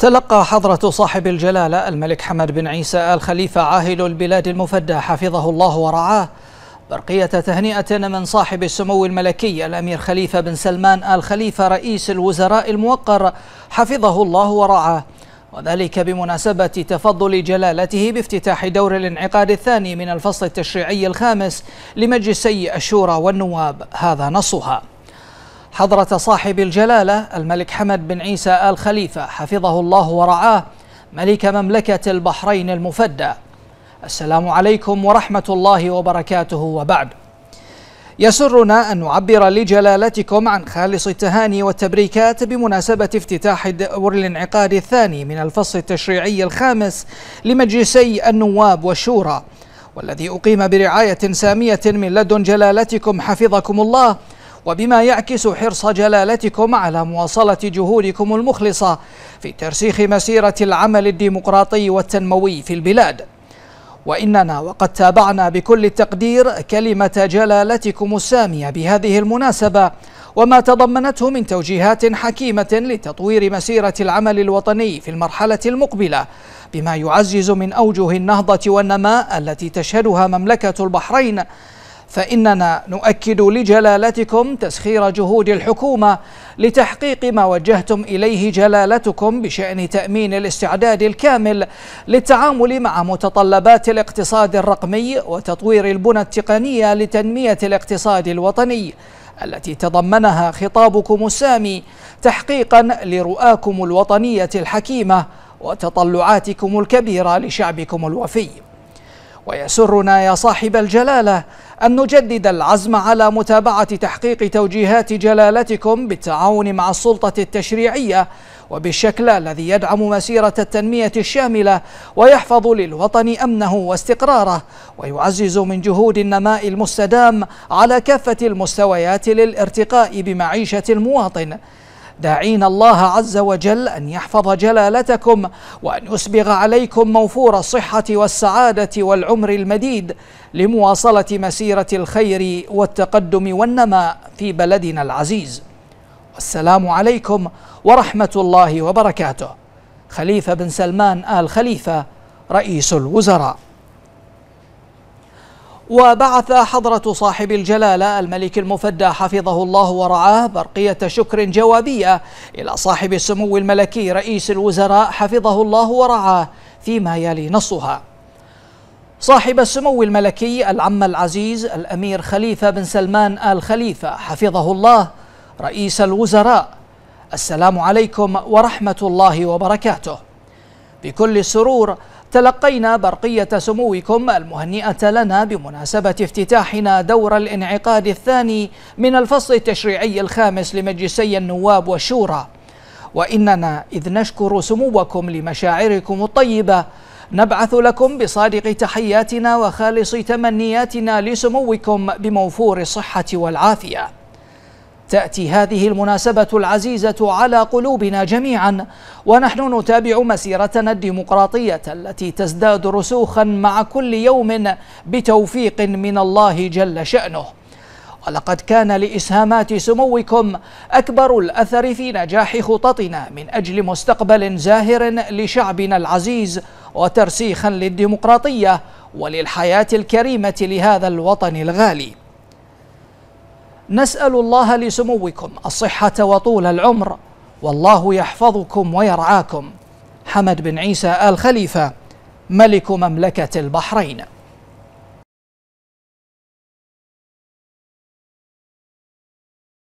تلقى حضرة صاحب الجلالة الملك حمد بن عيسى آل خليفة عاهل البلاد المفدى حفظه الله ورعاه برقية تهنئة من صاحب السمو الملكي الأمير خليفة بن سلمان آل خليفة رئيس الوزراء الموقر حفظه الله ورعاه وذلك بمناسبة تفضل جلالته بافتتاح دور الانعقاد الثاني من الفصل التشريعي الخامس لمجلسي الشورى والنواب هذا نصها حضرة صاحب الجلالة الملك حمد بن عيسى آل خليفة حفظه الله ورعاه ملك مملكة البحرين المفدى السلام عليكم ورحمة الله وبركاته وبعد يسرنا أن نعبر لجلالتكم عن خالص التهاني والتبريكات بمناسبة افتتاح الدور الانعقاد الثاني من الفصل التشريعي الخامس لمجلسي النواب والشورى والذي أقيم برعاية سامية من لدن جلالتكم حفظكم الله وبما يعكس حرص جلالتكم على مواصلة جهودكم المخلصة في ترسيخ مسيرة العمل الديمقراطي والتنموي في البلاد وإننا وقد تابعنا بكل التقدير كلمة جلالتكم السامية بهذه المناسبة وما تضمنته من توجيهات حكيمة لتطوير مسيرة العمل الوطني في المرحلة المقبلة بما يعزز من أوجه النهضة والنماء التي تشهدها مملكة البحرين فإننا نؤكد لجلالتكم تسخير جهود الحكومة لتحقيق ما وجهتم إليه جلالتكم بشأن تأمين الاستعداد الكامل للتعامل مع متطلبات الاقتصاد الرقمي وتطوير البنى التقنية لتنمية الاقتصاد الوطني التي تضمنها خطابكم السامي تحقيقا لرؤاكم الوطنية الحكيمة وتطلعاتكم الكبيرة لشعبكم الوفي ويسرنا يا صاحب الجلاله ان نجدد العزم على متابعه تحقيق توجيهات جلالتكم بالتعاون مع السلطه التشريعيه وبالشكل الذي يدعم مسيره التنميه الشامله ويحفظ للوطن امنه واستقراره ويعزز من جهود النماء المستدام على كافه المستويات للارتقاء بمعيشه المواطن داعين الله عز وجل ان يحفظ جلالتكم وان يسبغ عليكم موفور الصحه والسعاده والعمر المديد لمواصله مسيره الخير والتقدم والنماء في بلدنا العزيز والسلام عليكم ورحمه الله وبركاته خليفه بن سلمان ال خليفه رئيس الوزراء وبعث حضرة صاحب الجلالة الملك المفدى حفظه الله ورعاه برقية شكر جوابية إلى صاحب السمو الملكي رئيس الوزراء حفظه الله ورعاه فيما يلي نصها صاحب السمو الملكي العم العزيز الأمير خليفة بن سلمان آل خليفة حفظه الله رئيس الوزراء السلام عليكم ورحمة الله وبركاته بكل سرور تلقينا برقية سموكم المهنئة لنا بمناسبة افتتاحنا دور الانعقاد الثاني من الفصل التشريعي الخامس لمجلسي النواب والشورى وإننا إذ نشكر سموكم لمشاعركم الطيبة نبعث لكم بصادق تحياتنا وخالص تمنياتنا لسموكم بموفور الصحة والعافية تأتي هذه المناسبة العزيزة على قلوبنا جميعا ونحن نتابع مسيرتنا الديمقراطية التي تزداد رسوخا مع كل يوم بتوفيق من الله جل شأنه ولقد كان لإسهامات سموكم أكبر الأثر في نجاح خططنا من أجل مستقبل زاهر لشعبنا العزيز وترسيخا للديمقراطية وللحياة الكريمة لهذا الوطن الغالي نسال الله لسموكم الصحه وطول العمر والله يحفظكم ويرعاكم حمد بن عيسى ال خليفه ملك مملكه البحرين